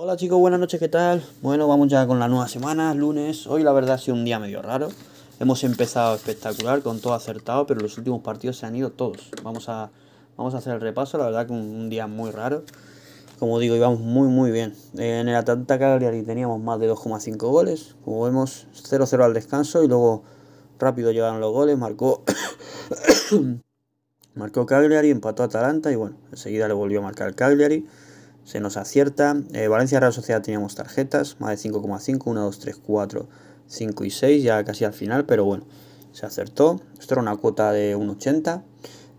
Hola chicos, buenas noches, ¿qué tal? Bueno, vamos ya con la nueva semana, lunes. Hoy la verdad ha sido un día medio raro. Hemos empezado espectacular, con todo acertado, pero los últimos partidos se han ido todos. Vamos a, vamos a hacer el repaso, la verdad que un, día muy raro. Como digo, íbamos muy muy bien. Eh, en el Atlanta Cagliari teníamos más de 2,5 goles. Como vemos, 0-0 al descanso y luego rápido llegaron los goles. Marcó, marcó Cagliari, empató Atalanta y bueno, enseguida le volvió a marcar Cagliari se nos acierta. Eh, Valencia Real Sociedad teníamos tarjetas, más de 5,5, 1, 2, 3, 4, 5 y 6, ya casi al final, pero bueno, se acertó. Esto era una cuota de 1,80.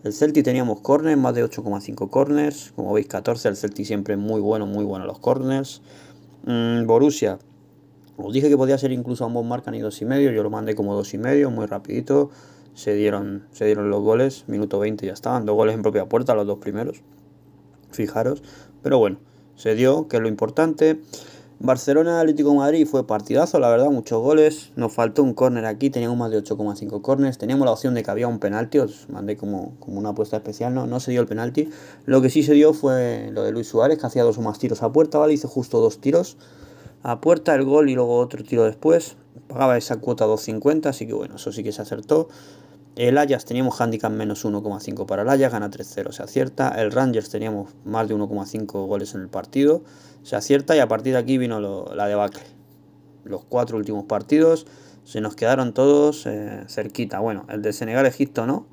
El Celti teníamos corners, más de 8,5 corners, como veis 14, el Celti siempre muy bueno, muy bueno los corners. Mm, Borussia, os dije que podía ser incluso ambos marcan y 2,5, yo lo mandé como 2,5, muy rapidito. Se dieron, se dieron los goles, minuto 20 ya estaban, dos goles en propia puerta, los dos primeros fijaros. Pero bueno, se dio, que es lo importante. Barcelona Atlético Madrid fue partidazo, la verdad, muchos goles. Nos faltó un córner aquí, teníamos más de 8,5 córneres. Teníamos la opción de que había un penalti, os mandé como, como una apuesta especial, ¿no? no se dio el penalti. Lo que sí se dio fue lo de Luis Suárez, que hacía dos o más tiros a puerta, ¿vale? Hizo justo dos tiros a puerta, el gol y luego otro tiro después. Pagaba esa cuota 2,50, así que bueno, eso sí que se acertó. El Ajax teníamos handicap menos 1,5 para el Ajax, gana 3-0, se acierta. El Rangers teníamos más de 1,5 goles en el partido, se acierta. Y a partir de aquí vino la debacle. Los cuatro últimos partidos se nos quedaron todos eh, cerquita. Bueno, el de Senegal-Egipto no.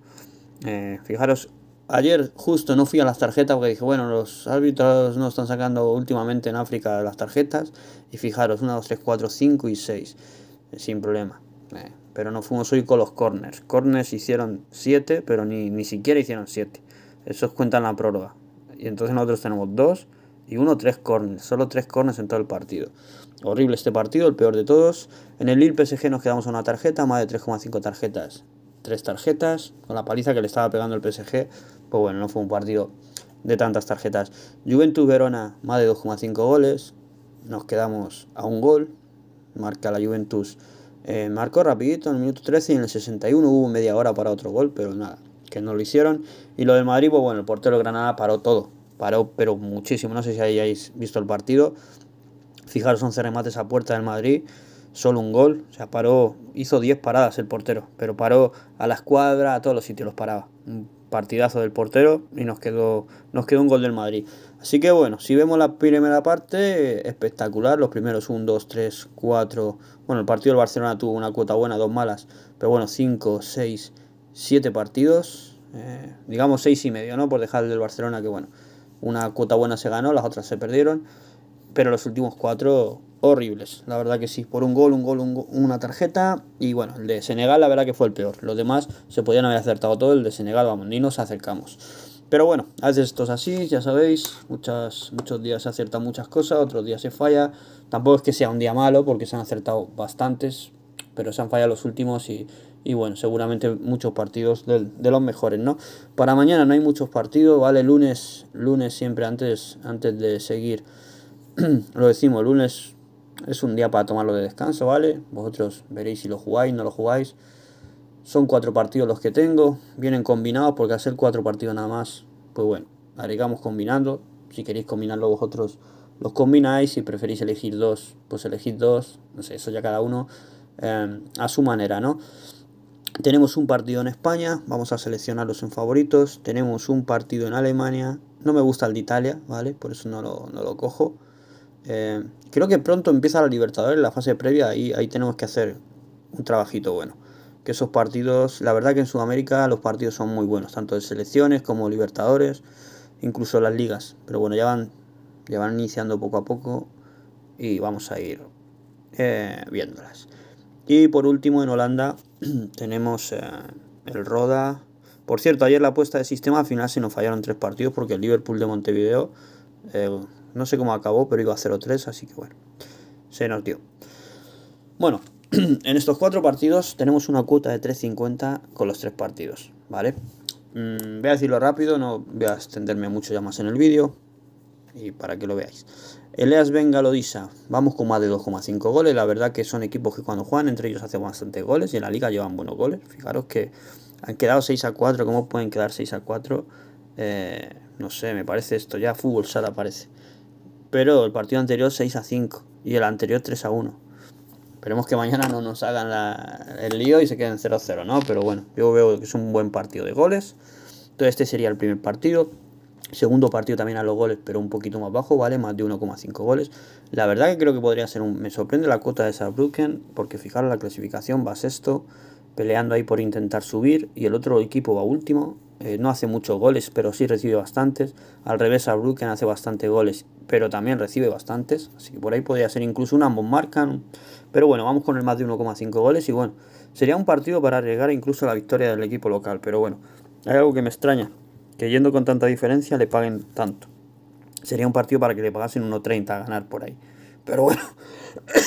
Eh, fijaros, ayer justo no fui a las tarjetas porque dije, bueno, los árbitros no están sacando últimamente en África las tarjetas. Y fijaros, 1, 2, 3, 4, 5 y 6, eh, sin problema pero no fuimos hoy con los corners. Corners hicieron 7, pero ni, siquiera hicieron 7. Esos cuentan la prórroga. Y entonces nosotros tenemos 2 y 1, 3 corners. Solo 3 corners en todo el partido. Horrible este partido, el peor de todos. En el Lille PSG nos quedamos una tarjeta, más de 3,5 tarjetas. 3 tarjetas, con la paliza que le estaba pegando el PSG. Pues bueno, no fue un partido de tantas tarjetas. Juventus Verona, más de 2,5 goles. Nos quedamos a un gol. Marca la Juventus eh, marcó rapidito en el minuto 13 y en el 61 hubo media hora para otro gol, pero nada, que no lo hicieron. Y lo del Madrid, pues bueno, el portero de Granada paró todo, paró pero muchísimo, no sé si hayáis visto el partido. Fijaros 11 remates a puerta del Madrid, solo un gol, o sea, paró, hizo 10 paradas el portero, pero paró a la escuadra, a todos los sitios los paraba partidazo del portero y nos quedó, nos quedó un gol del Madrid. Así que bueno, si vemos la primera parte, espectacular. Los primeros 1, 2, 3, 4. Bueno, el partido del Barcelona tuvo una cuota buena, dos malas. Pero bueno, 5, 6, 7 partidos. Eh, digamos 6 y medio, ¿no? Por dejar el del Barcelona, que bueno, una cuota buena se ganó, las otras se perdieron. Pero los últimos 4 horribles, la verdad que sí. Por un gol, un gol, una tarjeta. Y bueno, el de Senegal, la verdad que fue el peor. Los demás se podían haber acertado todo. El de Senegal, vamos, ni nos acercamos. Pero bueno, a estos esto así, ya sabéis. Muchas, muchos días se acertan muchas cosas, otros días se falla. Tampoco es que sea un día malo, porque se han acertado bastantes, pero se han fallado los últimos y, bueno, seguramente muchos partidos de, de, los mejores, ¿no? Para mañana no hay muchos partidos, ¿vale? Lunes, lunes siempre antes, antes de seguir, lo decimos, lunes es un día para tomarlo de descanso, ¿vale? Vosotros veréis si lo jugáis, no lo jugáis. Son cuatro partidos los que tengo. Vienen combinados porque hacer cuatro partidos nada más, pues bueno, agregamos combinando. Si queréis combinarlo vosotros, los combináis. Si preferís elegir dos, pues elegid dos. No sé, eso ya cada uno em, a su manera, ¿no? Tenemos un partido en España, vamos a seleccionarlos en favoritos. Tenemos un partido en Alemania. No me gusta el de Italia, ¿vale? Por eso no no lo cojo. Eh, creo que pronto empieza la Libertadores, la fase previa, y ahí tenemos que hacer un trabajito bueno. Que esos partidos, la verdad que en Sudamérica los partidos son muy buenos, tanto de selecciones como Libertadores, incluso las ligas. Pero bueno, ya van, ya van iniciando poco a poco y vamos a ir eh, viéndolas. Y por último, en Holanda tenemos eh, el Roda. Por cierto, ayer la apuesta de sistema al final se nos fallaron tres partidos porque el Liverpool de Montevideo no sé cómo acabó, pero iba a 0-3, así que bueno, se nos dio. Bueno, en estos cuatro partidos tenemos una cuota de 3.50 con los tres partidos, ¿vale? Mm, voy a decirlo rápido, no voy a extenderme mucho ya más en el vídeo y para que lo veáis. Eleas Benga Lodisa, vamos con más de 2,5 goles. La verdad que son equipos que cuando juegan entre ellos hacen bastantes goles y en la liga llevan buenos goles. Fijaros que han quedado 6 a 4, ¿cómo pueden quedar 6 a 4? Eh, no sé, me parece esto ya fútbol sala parece. Pero el partido anterior 6 a 5 y el anterior 3 a 1. Esperemos que mañana no nos hagan el lío y se queden 0 a 0, ¿no? Pero bueno, yo veo que es un buen partido de goles. Entonces este sería el primer partido. Segundo partido también a los goles, pero un poquito más bajo, ¿vale? Más de 1,5 goles. La verdad que creo que podría ser un... Me sorprende la cuota de Saarbrücken, porque fijaros la clasificación, va sexto, peleando ahí por intentar subir, y el otro equipo va último. Eh, no hace muchos goles, pero sí recibe bastantes. Al revés, Saarbrücken hace bastantes goles pero también recibe bastantes, así que por ahí podría ser incluso un ambos marcan, pero bueno, vamos con el más de 1,5 goles y bueno, sería un partido para arriesgar incluso la victoria del equipo local, pero bueno, hay algo que me extraña, que yendo con tanta diferencia le paguen tanto. Sería un partido para que le pagasen 1.30 a ganar por ahí. Pero bueno.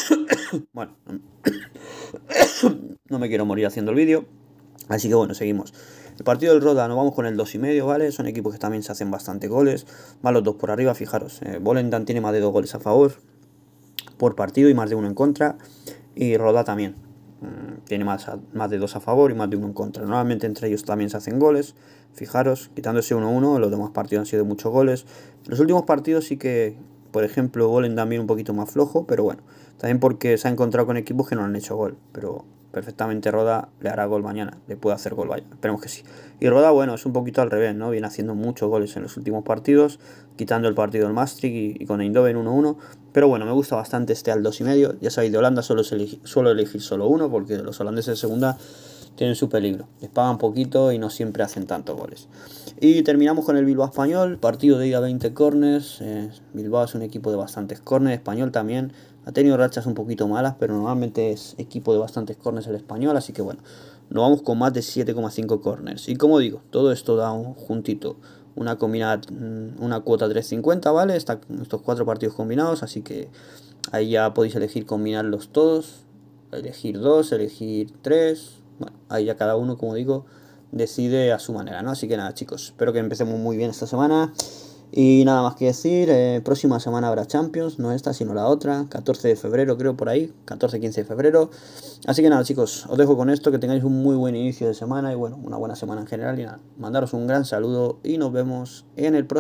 bueno. no me quiero morir haciendo el vídeo. Así que bueno, seguimos. El partido del Roda, nos vamos con el 2,5, ¿vale? Son equipos que también se hacen bastante goles. Van los dos por arriba, fijaros. Bolendan eh, tiene más de dos goles a favor por partido y más de uno en contra. Y Roda también. Mm, tiene más, más de dos a favor y más de uno en contra. Normalmente entre ellos también se hacen goles. Fijaros, quitándose 1-1, los demás partidos han sido muchos goles. Los últimos partidos sí que por ejemplo, Golem también un poquito más flojo, pero bueno. También porque se ha encontrado con equipos que no han hecho gol, pero perfectamente Roda le hará gol mañana, le puede hacer gol, vaya, esperemos que sí. Y Roda, bueno, es un poquito al revés, ¿no? Viene haciendo muchos goles en los últimos partidos, quitando el partido del Maastricht y, con Eindhoven 1-1, pero bueno, me gusta bastante este al y medio ya sabéis, de Holanda solo suelo elegir solo uno, porque los holandeses en segunda tienen su peligro. Les pagan poquito y no siempre hacen tantos goles. Y terminamos con el Bilbao Español, partido de ida 20 corners. Eh, Bilbao es un equipo de bastantes corners, español también. Ha tenido rachas un poquito malas, pero normalmente es equipo de bastantes corners el español, así que bueno, nos vamos con más de 7,5 corners. Y como digo, todo esto da un juntito una combinada, mm, una cuota 350, ¿vale? estos cuatro partidos combinados, así que ahí ya podéis elegir combinarlos todos, elegir dos, elegir tres, bueno, ahí ya cada uno, como digo, decide a su manera, ¿no? Así que nada, chicos, espero que empecemos muy bien esta semana. Y nada más que decir, eh, próxima semana habrá Champions, no esta sino la otra, 14 de febrero creo por ahí, 14-15 de febrero. Así que nada chicos, os dejo con esto, que tengáis un muy buen inicio de semana y bueno, una buena semana en general y nada, mandaros un gran saludo y nos vemos en el próximo.